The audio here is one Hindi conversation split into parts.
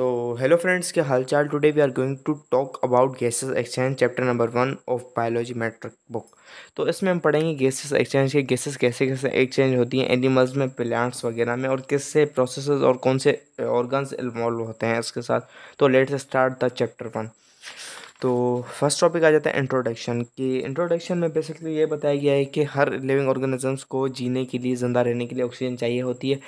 तो हेलो फ्रेंड्स के चाल today we are going to talk about gases exchange chapter number one of biology matric book तो इसमें हम पढ़ेंगे गैसेस एक्सचेंज के गैसेस कैसे कैसे एक्सचेंज होती हैं एनिमल्स में प्लांट्स वगैरह में और किस से प्रोसेस और कौन से ऑर्गन्स इन्वॉल्व होते हैं इसके साथ तो let's start the chapter one तो फर्स्ट टॉपिक आ जाता है इंट्रोडक्शन कि इंट्रोडक्शन में बेसिकली ये बताया गया है कि हर लिविंग ऑर्गेनिजम्स को जीने के लिए ज़िंदा रहने के लिए ऑक्सीजन चाहिए होती है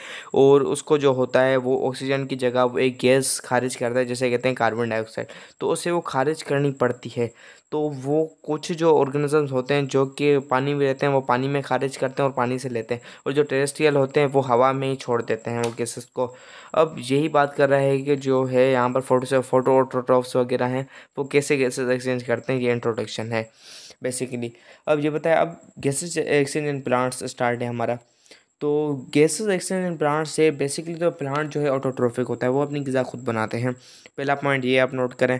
और उसको जो होता है वो ऑक्सीजन की जगह वो एक गैस खारिज करता है जैसे कहते हैं कार्बन डाइऑक्साइड तो उसे वो खारिज करनी पड़ती है तो वो कुछ जो ऑर्गेनिजम्स होते हैं जो कि पानी में रहते हैं वो पानी में खारिज करते हैं और पानी से लेते हैं और जो टेरेस्ट्रियल होते हैं वो हवा में ही छोड़ देते हैं वो गैसेस को अब यही बात कर रहा है कि जो है यहाँ पर फोटो फोटो ऑटोट्रॉप्स वगैरह हैं वो कैसे गैसेज एक्सचेंज करते हैं ये इंट्रोडक्शन है बेसिकली अब ये बताया अब gases exchange in plants start है हमारा तो गैसेज एक्सचेंज इन प्लांट से बेसिकली तो प्लांट जो है ऑटोट्रॉफिक होता है वो अपनी गज़ा खुद बनाते हैं पहला पॉइंट ये आप नोट करें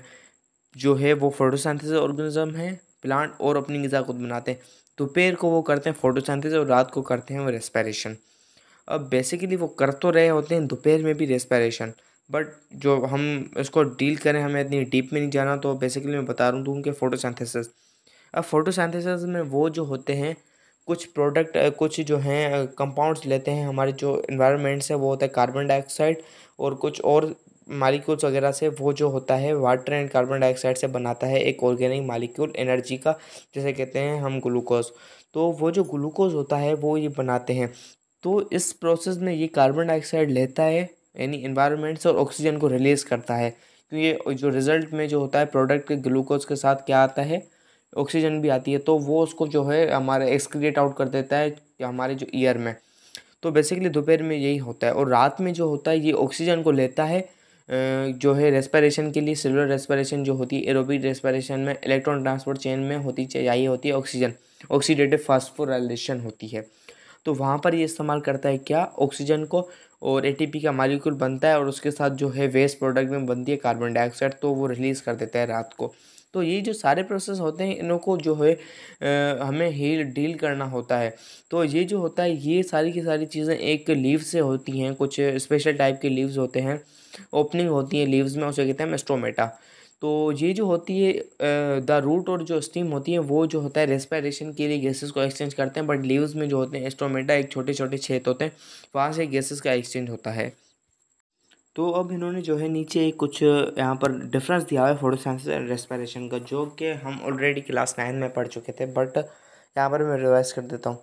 जो है वो फोटोसेंथिस ऑर्गेनिज्म है प्लांट और अपनी गज़ा खुद बनाते हैं दोपहर तो को वो करते हैं फोटोसेंथिस और रात को करते हैं वो रेस्पायरेशन अब बेसिकली वो कर तो रहे होते हैं दोपहर में भी रेस्पायरेशन बट जो हम इसको डील करें हमें इतनी डीप में नहीं जाना तो बेसिकली मैं बता रहा हूँ कि फोटोसेंथेसिस अब फोटोसेंथेसिस में वो जो होते हैं कुछ प्रोडक्ट कुछ जो हैं कंपाउंड्स लेते हैं हमारे जो इन्वायरमेंट्स है वो होता है कार्बन डाइऑक्साइड और कुछ और मालिक्यूल्स वगैरह से वो जो होता है वाटर एंड कार्बन डाइऑक्साइड से बनाता है एक ऑर्गेनिक मालिक्यूल एनर्जी का जैसे कहते हैं हम ग्लूकोज तो वो जो ग्लूकोज होता है वो ये बनाते हैं तो इस प्रोसेस में ये कार्बन डाइऑक्साइड लेता है यानी इन्वायरमेंट से और ऑक्सीजन को रिलीज़ करता है क्योंकि तो जो रिज़ल्ट में जो होता है प्रोडक्ट के ग्लूकोज के साथ क्या आता है ऑक्सीजन भी आती है तो वो उसको जो है हमारे एक्सक्रिएट आउट कर देता है हमारे जो ईयर में तो बेसिकली दोपहर में यही होता है और रात में जो होता है ये ऑक्सीजन को लेता है जो है रेस्पिरेशन के लिए सेलुलर रेस्पिरेशन जो होती है एरोबिक रेस्पिरेशन में इलेक्ट्रॉन ट्रांसपोर्ट चेन में होती चाहिए होती है ऑक्सीजन ऑक्सीडेटिव फास्फोराइलेशन होती है तो वहाँ पर ये इस्तेमाल करता है क्या ऑक्सीजन को और एटीपी का मालिक्यूल बनता है और उसके साथ जो है वेस्ट प्रोडक्ट में बनती है कार्बन डाइऑक्साइड तो वो रिलीज़ कर देता है रात को तो ये जो सारे प्रोसेस होते हैं इनों को जो है आ, हमें हील डील करना होता है तो ये जो होता है ये सारी की सारी चीज़ें एक लीव से होती हैं कुछ स्पेशल टाइप के लीव्स होते हैं ओपनिंग होती है लीव्स में उसे कहते हैं मेस्टोमेटा तो ये जो होती है द रूट और जो स्टीम होती है वो जो होता है रेस्पायरेशन के लिए गैसेस को एक्सचेंज करते हैं बट लीव्स में जो होते हैं एस्ट्रोमेटा एक छोटे छोटे छेद होते हैं वहाँ से गैसेस का एक्सचेंज होता है तो अब इन्होंने जो है नीचे कुछ यहाँ पर डिफरेंस दिया हुआ है फोटोसेंसिस एंड रेस्पायरेशन का जो कि हम ऑलरेडी क्लास नाइन में पढ़ चुके थे बट यहाँ पर मैं रिवाइज कर देता हूँ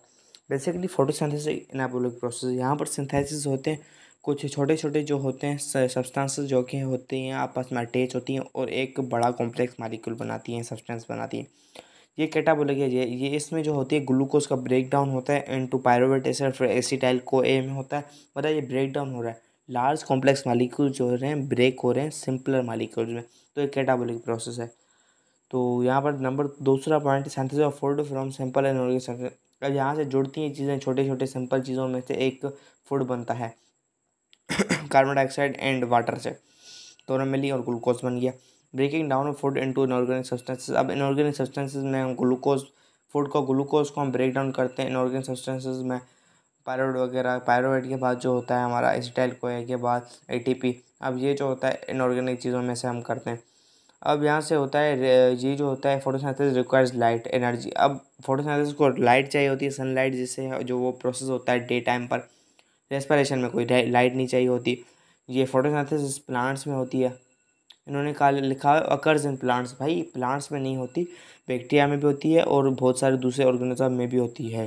बेसिकली फोटोसेंथेसिस एनाबोलिक प्रोसेस यहाँ पर सिंथेसिस होते हैं कुछ छोटे छोटे जो होते हैं सब्सटेंसेस जो कि होते हैं आपस में अटैच होती हैं और एक बड़ा कॉम्प्लेक्स मालिक्यूल बनाती हैं सब्सटेंस बनाती हैं ये कैटाबोलिक है ये ये इसमें जो होती है ग्लूकोज का ब्रेक डाउन होता है इनटू पायरोवेट एसिड फिर एसिटाइल को ए में होता है मतलब ये ब्रेक डाउन हो रहा है लार्ज कॉम्प्लेक्स मालिक्यूल जो हो रहे हैं ब्रेक हो रहे हैं सिंपलर मालिक्यूल्स में तो ये कैटाबोलिक प्रोसेस है तो यहाँ पर नंबर दूसरा point synthesis of food from simple and organic अब यहाँ से जुड़ती हैं चीज़ें छोटे छोटे सिंपल चीज़ों में से एक फूड बनता है कार्बन डाइऑक्साइड एंड वाटर से दोनों तो मिली और ग्लूकोज बन गया breaking down food into inorganic substances अब इनऑर्गेनिक सब्सटेंसेस में हम ग्लूकोज फूड को ग्लूकोज को हम ब्रेक डाउन करते हैं इनऑर्गेनिक सब्सटेंसेस में पायरोड वगैरह पायरोड के बाद जो होता है हमारा को कोए के बाद ए अब ये जो होता है इनऑर्गेनिक चीज़ों में से हम करते हैं अब यहाँ से होता है ये जो होता है फोटोसाइथिस रिक्वायर्स लाइट एनर्जी अब फोटोसाइथिस को लाइट चाहिए होती है सनलाइट जिससे जो वो प्रोसेस होता है डे टाइम पर रेस्परेशन में कोई लाइट नहीं चाहिए होती ये फोटोसिंथेसिस प्लांट्स में होती है इन्होंने कहा लिखा है अकर्स इन प्लांट्स भाई प्लांट्स में नहीं होती बैक्टीरिया में भी होती है और बहुत सारे दूसरे ऑर्गेनिज्म में भी होती है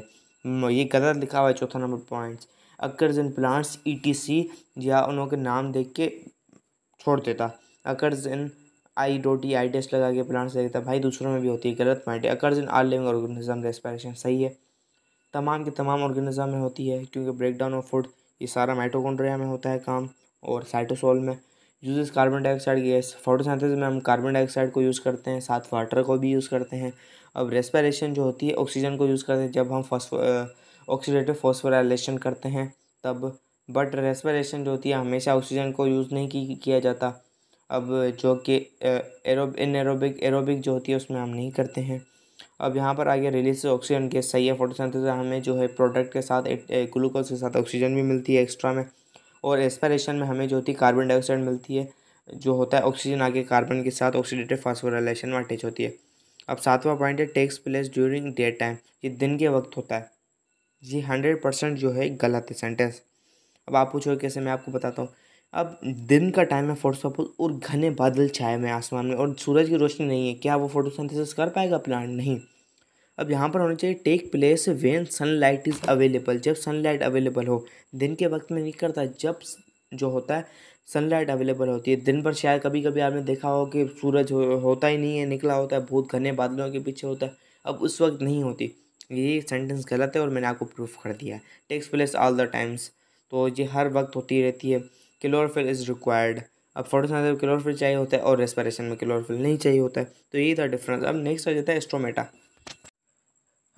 ये गलत लिखा हुआ है चौथा number points occurs in plants E T C या उनके नाम देख के छोड़ देता occurs in I dot E I test लगा के प्लांट्स देता भाई दूसरों में भी होती है गलत point occurs in all living organism respiration सही है तमाम के तमाम ऑर्गेनिज्म में होती है क्योंकि ब्रेक डाउन ऑफ फूड ये सारा माइटोकॉन्ड्रिया में होता है काम और साइटोसोल में uses carbon dioxide gas photosynthesis में हम कार्बन डाइऑक्साइड को यूज़ करते हैं साथ वाटर को भी यूज़ करते हैं अब रेस्पिरेशन जो होती है ऑक्सीजन को यूज़ करते हैं जब हम ऑक्सीडेटिव फॉस्फोराइलेशन करते हैं तब बट रेस्पिरेशन जो होती है हमेशा ऑक्सीजन को यूज़ नहीं की, किया जाता अब जो कि एरो इन एरोबिक एरोबिक जो होती है उसमें हम नहीं करते हैं अब यहाँ पर आ गया रिलीज ऑक्सीजन गैस सही है फोटोसिंथेसिस हमें जो है प्रोडक्ट के साथ ग्लूकोज के साथ ऑक्सीजन भी मिलती है एक्स्ट्रा में और एस्परेशन में हमें जो होती है कार्बन डाइऑक्साइड मिलती है जो होता है ऑक्सीजन आगे कार्बन के साथ ऑक्सीडेटिव फास्फोराइलेशन में अटैच होती है अब सातवां पॉइंट है takes place during day time ये दिन के वक्त होता है ये हंड्रेड परसेंट जो है गलत है सेंटेंस अब आप पूछो कैसे मैं आपको बताता हूँ अब दिन का टाइम है फॉर और घने बादल छाए हुए आसमान में और सूरज की रोशनी नहीं है क्या वो फोटोसिंथेसिस कर पाएगा प्लांट नहीं अब यहाँ पर होना चाहिए take place when sunlight is available जब सनलाइट अवेलेबल हो दिन के वक्त में नहीं करता जब जो होता है सनलाइट अवेलेबल होती है दिन भर शायद कभी कभी आपने देखा हो कि सूरज हो, होता ही नहीं है निकला होता है बहुत घने बादलों के पीछे होता है अब उस वक्त नहीं होती ये सेंटेंस गलत है और मैंने आपको प्रूफ कर दिया है takes place all the times तो ये हर वक्त होती रहती है क्लोरफिल इज़ रिक्वायर्ड अब फोटोसिंथेसिस क्लोरोफिल चाहिए होता है और रेस्परेशन में क्लोरोफिल नहीं चाहिए होता है तो यही था डिफरेंस अब नेक्स्ट आ जाता है एस्ट्रोमेटा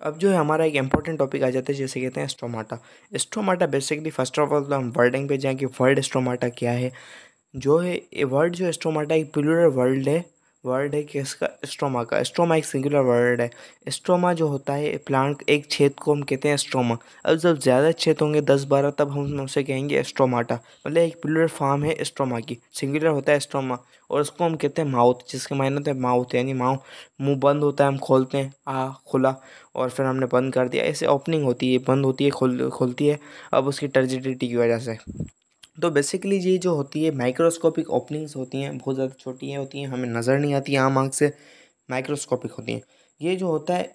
अब जो है हमारा एक इंपॉर्टेंट टॉपिक आ जाता है जैसे कहते हैं stomata stomata basically first of all तो हम वर्डिंग पे जाएँ कि वर्ड स्ट्रोमाटा क्या है जो है वर्ल्ड वर्ड जो स्ट्रोमाटा एक प्लूरल वर्ल्ड है वर्ड है किसका स्ट्रोमा का स्ट्रोमा एक सिंगुलर वर्ड है स्ट्रोमा जो होता है प्लांट एक छेद को हम कहते हैं स्ट्रोमा अब जब ज़्यादा छेद होंगे दस बारह तब हम उसे कहेंगे स्ट्रोमाटा मतलब एक प्लूरल फॉर्म है स्ट्रोमा की सिंगुलर होता है स्ट्रोमा और उसको हम कहते हैं माउथ जिसके मायने होते हैं माउथ यानी माउ मुँह बंद होता है हम खोलते हैं आ खुला और फिर हमने बंद कर दिया ऐसे ओपनिंग होती है बंद होती है खुलती है अब उसकी टर्जिडिटी की वजह से तो बेसिकली ये जो होती है माइक्रोस्कोपिक ओपनिंग्स होती हैं बहुत ज़्यादा छोटी हैं होती हैं हमें नज़र नहीं आती आम आँख से माइक्रोस्कोपिक होती हैं ये जो होता है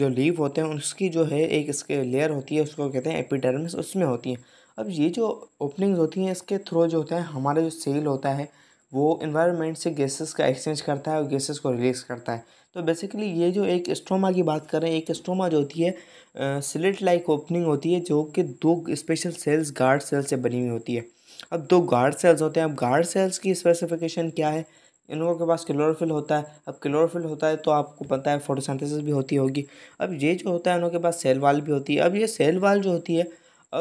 जो लीव होते हैं उसकी जो है एक इसके लेयर होती है उसको कहते हैं एपिडर्मिस उसमें होती हैं अब ये जो ओपनिंग्स होती हैं इसके थ्रू जो होता है हमारा जो सेल होता है वो इन्वायरमेंट से गैसेस का एक्सचेंज करता है और गैसेस को रिलीज़ करता है तो बेसिकली ये जो एक स्ट्रोमा की बात करें एक स्ट्रोमा जो होती है सिलेट लाइक ओपनिंग होती है जो कि दो स्पेशल सेल्स गार्ड सेल से बनी हुई होती है अब दो गार्ड सेल्स होते हैं अब गार्ड सेल्स की स्पेसिफिकेशन क्या है इन लोगों के पास क्लोरोफिल होता है अब क्लोरोफिल होता है तो आपको पता है फोटोसिंथेसिस भी होती होगी अब ये जो होता है उन लोगों के पास सेल वाल भी होती है अब ये सेल वाल जो होती है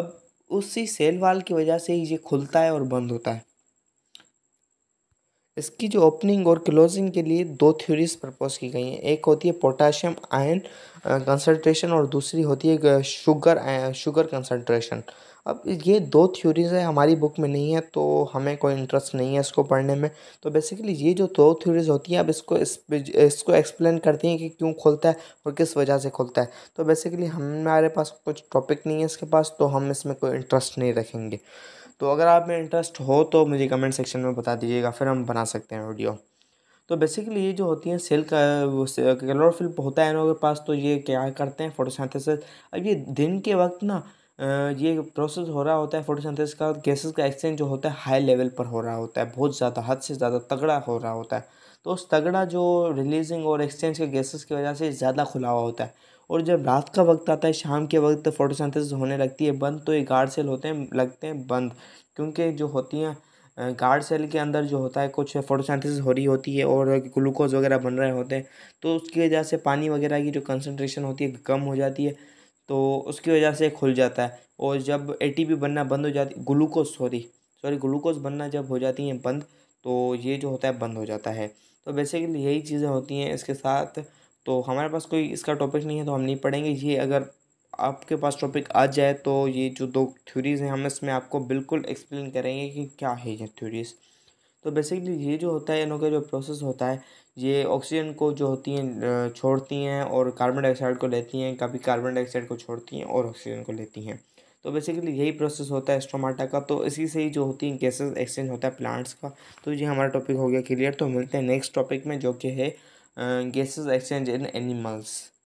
अब उसी सेल वाल की वजह से ये खुलता है और बंद होता है इसकी जो ओपनिंग और क्लोजिंग के लिए दो थ्योरीज प्रपोज की गई हैं एक होती है पोटाशियम आयन कंसनट्रेशन और दूसरी होती है शुगर शुगर कंसनट्रेशन अब ये दो थ्योरीज है हमारी बुक में नहीं है तो हमें कोई इंटरेस्ट नहीं है इसको पढ़ने में तो बेसिकली ये जो दो थ्योरीज होती हैं अब इसको इस, इसको एक्सप्लेन करती हैं कि क्यों खोलता है और किस वजह से खोलता है तो बेसिकली हमारे पास कुछ टॉपिक नहीं है इसके पास तो हम इसमें कोई इंटरेस्ट नहीं रखेंगे तो अगर आप में इंटरेस्ट हो तो मुझे कमेंट सेक्शन में बता दीजिएगा फिर हम बना सकते हैं वीडियो तो बेसिकली ये जो होती हैं सेल का वो क्लोरोफिल होता है इन लोगों के पास तो ये क्या करते हैं फोटोसिंथेसिस अब ये दिन के वक्त ना ये प्रोसेस हो रहा होता है फोटोसिंथेसिस का गैसेस का एक्सचेंज जो होता है हाई लेवल पर हो रहा होता है बहुत ज़्यादा हद से ज़्यादा तगड़ा हो रहा होता है तो उस तगड़ा जो रिलीजिंग और एक्सचेंज के गैसेस की वजह से ज़्यादा खुला हुआ होता है और जब रात का वक्त आता है शाम के वक्त फोटोसिंथेसिस होने लगती है बंद तो ये गार्ड सेल होते हैं लगते हैं बंद क्योंकि जो होती हैं गार्ड सेल के अंदर जो होता है कुछ फोटोसिंथेसिस हो रही होती है और ग्लूकोज वगैरह बन रहे होते हैं तो उसकी वजह से पानी वगैरह की जो कंसनट्रेशन होती है कम हो जाती है तो उसकी वजह से खुल जाता है और जब ए बनना बंद हो जाती ग्लूकोज सॉरी सॉरी ग्लूकोज बनना जब हो जाती हैं बंद तो ये जो होता है बंद हो जाता है तो बेसिकली यही चीज़ें होती हैं इसके साथ तो हमारे पास कोई इसका टॉपिक नहीं है तो हम नहीं पढ़ेंगे ये अगर आपके पास टॉपिक आ जाए तो ये जो दो थ्योरीज़ हैं हम इसमें आपको बिल्कुल एक्सप्लेन करेंगे कि क्या है ये थ्योरीज़ तो बेसिकली ये जो होता है इनका जो प्रोसेस होता है ये ऑक्सीजन को जो होती हैं छोड़ती हैं और कार्बन डाइऑक्साइड को लेती हैं कभी कार्बन डाइऑक्साइड को छोड़ती हैं और ऑक्सीजन को लेती हैं तो बेसिकली यही प्रोसेस होता है स्टोमाटा का तो इसी से ही जो होती है गैसेज एक्सचेंज होता है प्लांट्स का तो ये हमारा टॉपिक हो गया क्लियर तो मिलते हैं नेक्स्ट टॉपिक में जो कि है gases, exchange in animals.